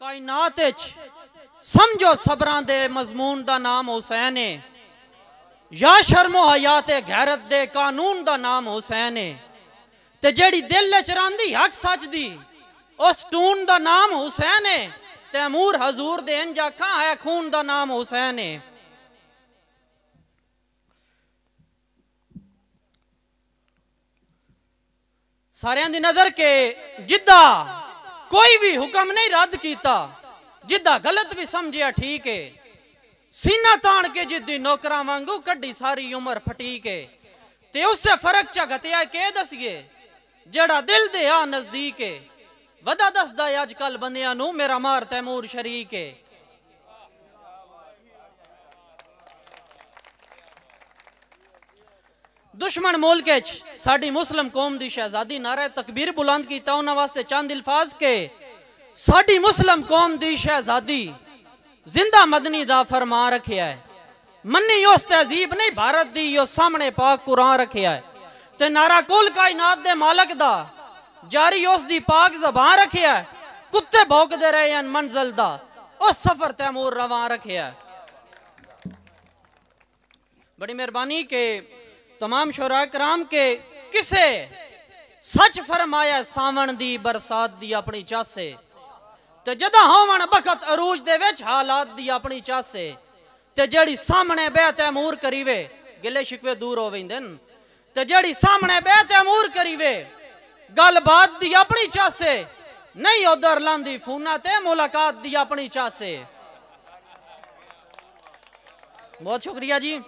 ਕਾਇਨਾਤ ਵਿੱਚ ਸਮਝੋ ਸਬਰਾਂ ਦੇ ਮਜ਼ਮੂਨ ਦਾ ਨਾਮ ਹੁਸੈਨ या शर्मो हयात गैरत दे कानून दा नाम हुसैन है ते जेड़ी दिल च रांदी हक सच दी उस टून दा नाम हुसैन है तैमूर हजूर दे जाखा है खून का नाम हुसैन है सारे की नजर के जिदा ਕੋਈ ਵੀ ਹੁਕਮ ਨਹੀਂ ਰੱਦ ਕੀਤਾ ਜਿੱਦਾਂ ਗਲਤ ਵੀ ਸਮਝਿਆ ਠੀਕ ਏ ਸੀਨਾ ਤਾਣ ਕੇ ਜਿੱਦੀ ਨੌਕਰਾਂ ਵਾਂਗੂ ਕੱਢੀ ਸਾਰੀ ਉਮਰ ਫਟੀਕ ਏ ਤੇ ਉਸੇ ਫਰਕ ਚ ਘਤਿਆ ਕੇ ਦਸੀਏ ਜਿਹੜਾ ਦਿਲ ਦੇ ਆ ਨਜ਼ਦੀਕ ਏ ਵਦਾ ਦੱਸਦਾ ਅੱਜ ਕੱਲ ਬੰਦਿਆਂ ਨੂੰ ਮੇਰਾ ਮਾਰ ਤੈਮੂਰ ਸ਼ਰੀਕ ਏ दुश्मन मुल्क मुस्लिम कौम की शहजादी नारा तकबीर बुलंद किया उन्होंने वास्ते चंद अल्फाज के साड़ी मुस्लिम कौम की शहजादी जिंदा मदनी का फरमा रखे है मनी उस तहजीब नहीं भारत की यो सामने पाक कुरान रखे है ते नारा कुल कायनात के मालक का जारी उस दी पाक जबान रखे है कुत्ते भौकते रहे हैं मंजिल का उस सफर तैमूर रवान रखे है बड़ी मेहरबानी के तमाम शोरा कराम के किसे सच फरमाया सावन दी बरसात दी अपनी चासे ਤੇ ਜਦਾਂ ਹੋਵਣ ਬਖਤ ਅਰੂਜ ਦੇ ਵਿੱਚ ਹਾਲਾਤ ਦੀ ਆਪਣੀ ਚਾਸੇ ਤੇ ਜਿਹੜੀ ਸਾਹਮਣੇ ਬਹਿ ਤੈਮੂਰ ਕਰੀਵੇ ਗਿਲੇ ਸ਼ਿਕਵੇ ਦੂਰ ਹੋ ਵੈਂਦੇ ਨੇ ਤੇ ਜਿਹੜੀ ਸਾਹਮਣੇ ਬਹਿ ਤੈਮੂਰ ਕਰੀਵੇ ਗੱਲਬਾਤ ਦੀ ਆਪਣੀ ਚਾਸੇ ਨਹੀਂ ਉਧਰ ਲਾਂਦੀ ਫੂਨਾ ਤੇ ਮੁਲਾਕਾਤ ਦੀ ਆਪਣੀ ਚਾਸੇ ਬਹੁਤ ਸ਼ੁਕਰੀਆ ਜੀ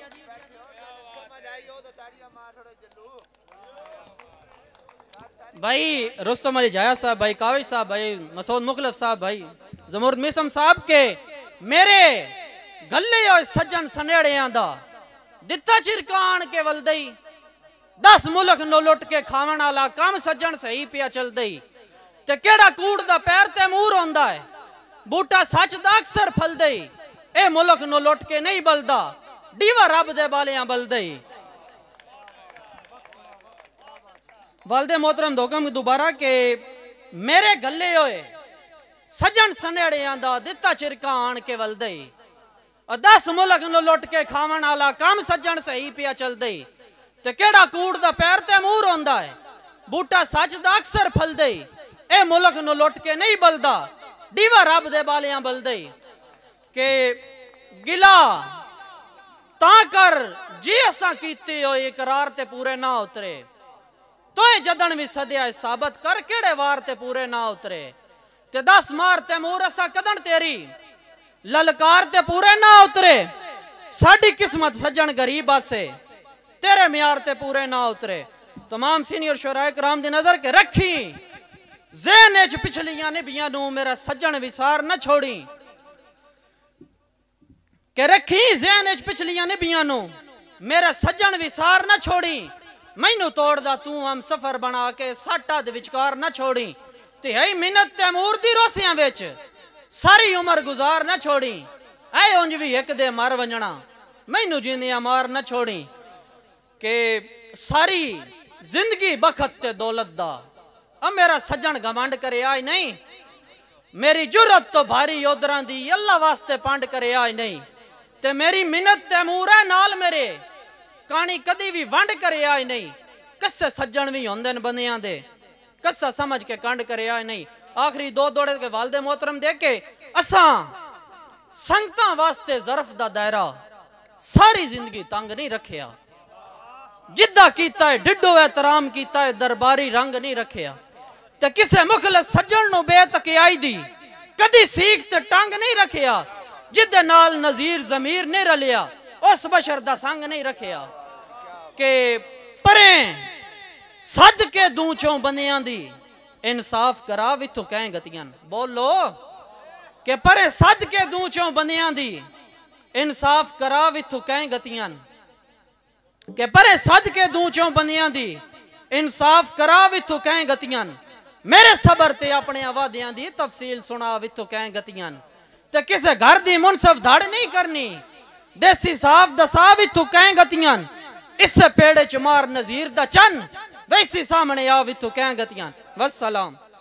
भाई रुस्तम अली जाया साहब भाई काविज साहब भाई मसूद मुखलफ साहब भाई जमूर मिसम साहब के मेरे गले और सज्जन सनेड़िया का दिता छिरकान के वलदई दस मुल्क नो लुट के खावन आला काम सज्जन सही पिया चलदई ਤੇ ਕਿਹੜਾ पैर ते मूर ਤੇ ਮੂਰ ਹੁੰਦਾ ਹੈ ਬੂਟਾ ਸੱਚ ਦਾ ਅਕਸਰ ਫਲਦਈ ਇਹ ਮੁਲਕ ਨੂੰ ਲੁੱਟ ਕੇ ਨਹੀਂ ਬਲਦਾ ਡੀਵਾ ਰੱਬ ਦੇ ਬਾਲਿਆਂ ਬਲਦਈ ਵਲਦੇ मोहतरम ਦੋਗਮ ਦੁਬਾਰਾ ਕਿ ਮੇਰੇ ਗੱਲੇ ਹੋਏ ਸਜਣ ਸਨੇੜੇ ਦਾ ਦਿੱਤਾ ਚਿਰਕਾ ਆਣ ਕੇ ਵਲਦੇ ਅਦਸ ਮੁਲਕ ਨੂੰ ਲੁੱਟ ਕੇ ਖਾਵਣ ਵਾਲਾ ਕੰਮ ਸੱਜਣ ਸਹੀ ਪਿਆ ਚਲਦੇ ਤੇ ਕਿਹੜਾ ਕੂੜ ਦਾ ਪੈਰ ਤੇ ਮੂਰ ਹੁੰਦਾ ਹੈ ਬੂਟਾ ਸੱਚ ਦਾ ਅਕਸਰ ਫਲਦੇ ਇਹ ਮੁਲਕ ਨੂੰ ਲੁੱਟ ਕੇ ਨਹੀਂ ਬਲਦਾ ਦੀਵਾ ਰੱਬ ਦੇ ਬਾਲਿਆਂ ਬਲਦੇ ਕਿ ਗਿਲਾ ਤਾਂ ਕਰ ਜੇ ਅਸਾਂ ਕੀਤੇ ਹੋਏ ਇਕਰਾਰ ਤੇ ਪੂਰੇ ਨਾ ਉਤਰੇ ਤੋਏ ਜਦਣ ਵੀ ਸਦਿਆ ਸਾਬਤ ਕਰ ਕਿਹੜੇ ਵਾਰ ਤੇ ਪੂਰੇ ਨਾ ਉਤਰੇ ਤੇ 10 ਮਾਰ ਤੈਮੂਰ ਅਸਾ ਕਦਣ ਤੇਰੀ ਲਲਕਾਰ ਤੇ ਪੂਰੇ ਨਾ ਉਤਰੇ ਸਾਡੀ ਕਿਸਮਤ ਸੱਜਣ ਗਰੀਬ ਆਸੇ तेरे म्यार ते पूरे ना उतरे तमाम सीनियर शराय कराम की नजर के रखी जेन च पिछलियां निभिया मेरा सज्जन विसार न छोड़ी के रखी जेन च पिछलिया निभिया मेरा सज्जन विसार न छोड़ी ਮੈਨੂੰ ਤੋੜਦਾ ਤੂੰ ਹਮ ਸਫਰ ਬਣਾ ਕੇ ਸਾਟਾ ਦੇ ਵਿਚਕਾਰ ਨਾ ਛੋੜੀ ਤੇ ਐ ਮਿਹਨਤ ਤੈਮੂਰ ਦੀ ਰੋਸਿਆਂ ਵਿੱਚ ਸਾਰੀ ਉਮਰ ਗੁਜ਼ਾਰ ਨਾ ਛੋੜੀ ਐ ਉਂਝ ਵੀ ਇੱਕ ਦੇ ਮਰ ਵੰਜਣਾ ਮੈਨੂੰ ਜਿੰਦਿਆਂ ਮਾਰ ਨਾ ਛੋੜੀ ਕਿ ਸਾਰੀ ਜ਼ਿੰਦਗੀ ਬਖਤ ਤੇ ਦੌਲਤ ਦਾ ਅ ਮੇਰਾ ਸੱਜਣ ਗਵੰਡ ਕਰਿਆ ਹੀ ਨਹੀਂ ਮੇਰੀ ਜੁਰਤ ਤੋਂ ਭਾਰੀ ਯੋਧਰਾਂ ਦੀ ਅੱਲਾ ਵਾਸਤੇ ਪੰਡ ਕਰਿਆ ਹੀ ਨਹੀਂ ਤੇ ਮੇਰੀ ਮਿਹਨਤ ਤੈਮੂਰ ਹੈ ਨਾਲ ਮੇਰੇ ਕਾਣੀ ਕਦੀ ਵੀ ਵੰਡ ਕਰਿਆ ਹੀ ਨਹੀਂ ਕੱਸੇ ਸੱਜਣ ਵੀ ਹੁੰਦੇ ਨੇ ਬੰਦਿਆਂ ਦੇ ਕੱਸਾ ਸਮਝ ਕੇ ਕੰਡ ਕਰਿਆ ਹੀ ਨਹੀਂ ਆਖਰੀ ਦੋ ਦੋੜੇ ਦੇ ਵਾਲਦੇ ਮੋਹਤਰਮ ਦੇਖ ਕੇ ਅਸਾਂ ਸੰਗਤਾਂ ਵਾਸਤੇ ਜ਼ਰਫ ਦਾ ਦਾਇਰਾ ਸਾਰੀ ਜ਼ਿੰਦਗੀ ਤੰਗ ਨਹੀਂ ਰੱਖਿਆ ਜਿੱਦਾਂ ਕੀਤਾ ਹੈ ਡਿੱਡੋ ਇਤਰਾਮ ਕੀਤਾ ਹੈ ਦਰਬਾਰੀ ਰੰਗ ਨਹੀਂ ਰੱਖਿਆ ਤੇ ਕਿਸੇ ਮੁਖਲਸ ਸੱਜਣ ਨੂੰ ਬੇਤਕਿਆਈ ਦੀ ਕਦੀ ਸੀਖ ਤੇ ਟੰਗ ਨਹੀਂ ਰੱਖਿਆ ਜਿੱਦੇ ਨਾਲ ਨਜ਼ੀਰ ਜ਼ਮੀਰ ਨਹੀਂ ਰਲਿਆ ਉਸ ਬਸ਼ਰ ਦਾ ਸੰਗ ਨਹੀਂ ਰੱਖਿਆ ਕੇ ਪਰੇ ਸੱਜ ਕੇ ਦੂਚੋਂ ਚੋਂ ਬੰਦਿਆਂ ਦੀ ਇਨਸਾਫ ਕਰਾ ਵਿਥੋਂ ਕਹਿ ਗਤੀਆਂ ਬੋਲੋ ਕਿ ਪਰੇ ਸੱਜ ਕੇ ਦੂਚੋਂ ਚੋਂ ਬੰਦਿਆਂ ਦੀ ਇਨਸਾਫ ਕਰਾ ਵਿਥੋਂ ਕਹਿ ਗਤੀਆਂ ਕਿ ਪਰੇ ਸੱਜ ਕੇ ਦੂਚੋਂ ਚੋਂ ਬੰਦਿਆਂ ਦੀ ਇਨਸਾਫ ਕਰਾ ਵਿਥੋਂ ਕਹਿ ਗਤੀਆਂ ਮੇਰੇ ਸਬਰ ਤੇ ਆਪਣੇ ਵਾਦਿਆਂ ਦੀ ਤਫਸੀਲ ਸੁਣਾ ਵਿਥੋਂ ਕਹਿ ਗਤੀਆਂ ਤੇ ਕਿਸੇ ਘਰ ਦੀ ਮੁਨਸਫ ਧੜ ਨਹੀਂ ਕਰਨੀ ਦੇਸੀ ਸਾਫ ਦਸਾ ਵਿਥੋਂ ਕਹਿ ਗਤੀਆਂ इस पेड़े चुमार नजीर दा चन वैसी सामने आ वितु कह गतियां वसलाम